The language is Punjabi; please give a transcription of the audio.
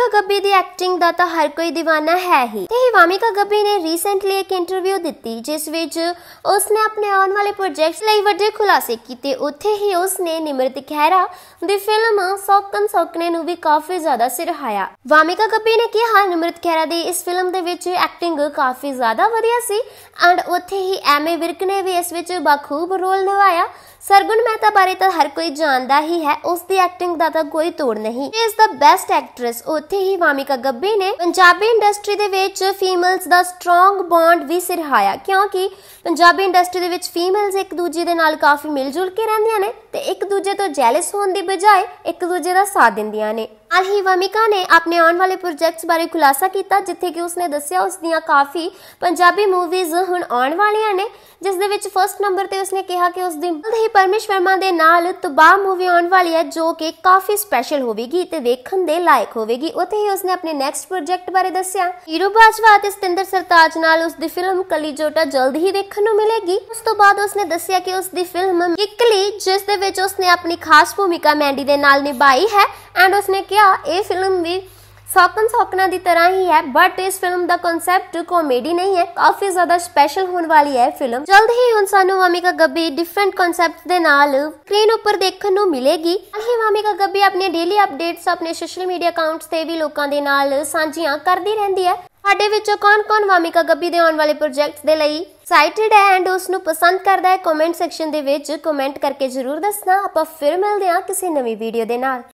ਵਾਮਿਕਾ ਗੱਬੀ ਦੀ ਐਕਟਿੰਗ ਦਾ ਤਾਂ ਹਰ ਕੋਈ دیਵਾਨਾ ਹੈ ਹੀ ਤੇ ਵਾਮਿਕਾ ਗੱਬੀ ਨੇ ਰੀਸੈਂਟਲੀ ਇੱਕ ਇੰਟਰਵਿਊ ਦਿੱਤੀ ਜਿਸ ਵਿੱਚ ਉਸਨੇ ਆਪਣੇ ਆਉਣ ਵਾਲੇ ਪ੍ਰੋਜੈਕਟਸ ਲਈ ਵੱਡੇ ਖੁਲਾਸੇ ਕੀਤੇ ਉੱਥੇ ਹੀ ਉਸਨੇ ਨਿਮਰਤ ਖਹਿਰਾ ਦੀ ਫਿਲਮ ਸੌਕਨ ਸੌਕਨੇ ਨੂੰ ਵੀ ਕਾਫੀ ਜ਼ਿਆਦਾ ਸਿਰਹਾਇਆ ਵਾਮਿਕਾ ਗੱਬੀ ਨੇ ਕਿਹਾ ਨਿਮਰਤ ਖਹਿਰਾ ਦੀ ਇਸ ਫਿਲਮ ਦੇ ਵਿੱਚ ਐਕਟਿੰਗ ਕਾਫੀ ਜ਼ਿਆਦਾ ਵਧੀਆ ਸੀ ਐਂਡ ਉੱਥੇ ਹੀ ਐਮੇ ਵਿਰਕ ਨੇ ਵੀ ਇਸ ਵਿੱਚ ਬਖੂਬ ਰੋਲ ਨਿਭਾਇਆ ਸਰਗੁਣ ਮਹਿਤਾ ਬਾਰੇ ਤਾਂ ਹਰ ਕੋਈ ਜਾਣਦਾ ਹੀ ਹੈ ਉਸ ਦੀ ਐਕਟਿੰਗ ਦਾ ਤਾਂ ਕੋਈ ਤੋੜ ਨਹੀਂ ਇਸ ਦਾ ਬੈਸਟ ਐਕਟ੍ਰੈਸ ਉੱਥੇ ਹੀ ਵਾਮਿਕਾ ਗੱਬੇ ਨੇ ਪੰਜਾਬੀ ਇੰਡਸਟਰੀ ਦੇ ਵਿੱਚ ਫੀਮੇਲਸ ਦਾ ਸਟਰੋਂਗ ਬੌਂਡ ਵੀ ਸਿਰਹਾਇਆ ਕਿਉਂਕਿ ਪੰਜਾਬੀ ਇੰਡਸਟਰੀ ਦੇ ਵਿੱਚ ਫੀਮੇਲਸ ਇੱਕ ਦੂਜੇ ਦੇ ਨਾਲ ਕਾਫੀ ਮਿਲਜੁਲ ਕੇ ਰਹਿੰਦੀਆਂ ਨੇ ਤੇ ਇੱਕ ਦੂਜੇ ਤੋਂ ਜੈਲਸ ਹੋਣ ਦੀ ਬਜਾਏ ਇੱਕ ਦੂਜੇ ਦਾ ਸਾਥ ਦਿੰਦੀਆਂ ਨੇ ਅਲਹੀਵਾਮਿਕਾ ਨੇ ਆਪਣੇ ਆਉਣ ਵਾਲੇ ਪ੍ਰੋਜੈਕਟਸ ਬਾਰੇ ਖੁਲਾਸਾ ਕੀਤਾ ਜਿੱਥੇ ਕਿ ਉਸਨੇ ਦੱਸਿਆ ਉਸ ਦੀਆਂ ਕਾਫੀ ਪੰਜਾਬੀ ਮੂਵੀਜ਼ ਹੁਣ ਆਉਣ ਵਾਲੀਆਂ ਨੇ ਜਿਸ ਦੇ ਵਿੱਚ ਫਰਸਟ ਨੰਬਰ ਤੇ ਉਸਨੇ ਕਿਹਾ ਕਿ ਉਸ ਦਿਨ ਹੀ ਪਰਮੇਸ਼ਵਰਮਾ ਦੇ ਨਾਲ ਤਬਾਹ ਮੂਵੀ ਆਉਣ ਵਾਲੀ ਹੈ ਜੋ ਕਿ ਕਾਫੀ ਸਪੈਸ਼ਲ ਹੋਵੇਗੀ ਤੇ ਵੇਖਣ ਦੇ ਲਾਇਕ ਹੋਵੇਗੀ ਉੱਥੇ ਹੀ ਉਸਨੇ ਆਪਣੇ ਨੈਕਸਟ ਪ੍ਰੋਜੈਕਟ ਬਾਰੇ ਦੱਸਿਆ ਹੀਰੋ ਬਾਜਵਾ ਤੇ ਸਤਿੰਦਰ ਸਰਤਾਜ ਨਾਲ ਉਸ ਦੀ ਫਿਲਮ ਕਲੀਜੋਟਾ ਜਲਦ ਹੀ ਵੇਖਣ ਨੂੰ ਮਿਲੇਗੀ ਉਸ ਤੋਂ ਬਾਅਦ ਉਸਨੇ ਦੱਸਿਆ ਕਿ ਉਸ ਦੀ ਫਿਲਮ ਕਿਕਲੀ ਜਿਸ ਦੇ ਵਿੱਚ ਉਸਨੇ ਆਪਣੀ ਖਾਸ ਭੂਮਿਕਾ ਮੈਂਡੀ ਦੇ ਨਾਲ ਨਿਭਾਈ ਹੈ ਐਂਡ ਉਸਨੇ ਆ ਇਹ ਫਿਲਮ ਵੀ ਸੌਕਨ ਸੌਕਨਾ ਦੀ ਤਰ੍ਹਾਂ ਹੀ ਹੈ ਬਟ ਇਸ ਫਿਲਮ ਦਾ ਕਨਸੈਪਟ ਕਾਮੇਡੀ ਨਹੀਂ ਹੈ ਕਾਫੀ ਜ਼ਿਆਦਾ ਸਪੈਸ਼ਲ ਹੋਣ ਵਾਲੀ ਹੈ ਫਿਲਮ ਜਲਦ ਹੀ ਹੁਣ ਸਾਨੂੰ ਵਾਮਿਕਾ ਗੱਬੀ ਡਿਫਰੈਂਟ ਕਨਸੈਪਟ ਦੇ ਨਾਲ ਸਕਰੀਨ ਉੱਪਰ ਦੇਖਣ ਨੂੰ ਮਿਲੇਗੀ ਇਹ ਵਾਮਿਕਾ ਗੱਬੀ ਆਪਣੇ ਡੇਲੀ ਅਪਡੇਟਸ ਆਪਣੇ ਸੋਸ਼ਲ ਮੀਡੀਆ ਅਕਾਊਂਟਸ ਤੇ ਵੀ ਲੋਕਾਂ ਦੇ ਨਾਲ ਸਾਂਝੀਆਂ ਕਰਦੀ ਰਹਿੰਦੀ ਹੈ ਸਾਡੇ ਵਿੱਚੋਂ ਕੌਣ-ਕੌਣ ਵਾਮਿਕਾ ਗੱਬੀ ਦੇ ਆਉਣ ਵਾਲੇ ਪ੍ਰੋਜੈਕਟਸ ਦੇ ਲਈ ਸਾਈਟਡ ਹੈ ਐਂਡ ਉਸ ਨੂੰ ਪਸੰਦ ਕਰਦਾ ਹੈ ਕਮੈਂਟ ਸੈਕਸ਼ਨ ਦੇ ਵਿੱਚ ਕਮੈਂਟ ਕਰਕੇ ਜ਼ਰੂਰ ਦੱਸਣਾ ਆਪਾਂ ਫਿਰ ਮਿਲਦੇ ਹਾਂ ਕਿਸੇ ਨਵੀਂ ਵੀਡੀਓ ਦੇ ਨਾਲ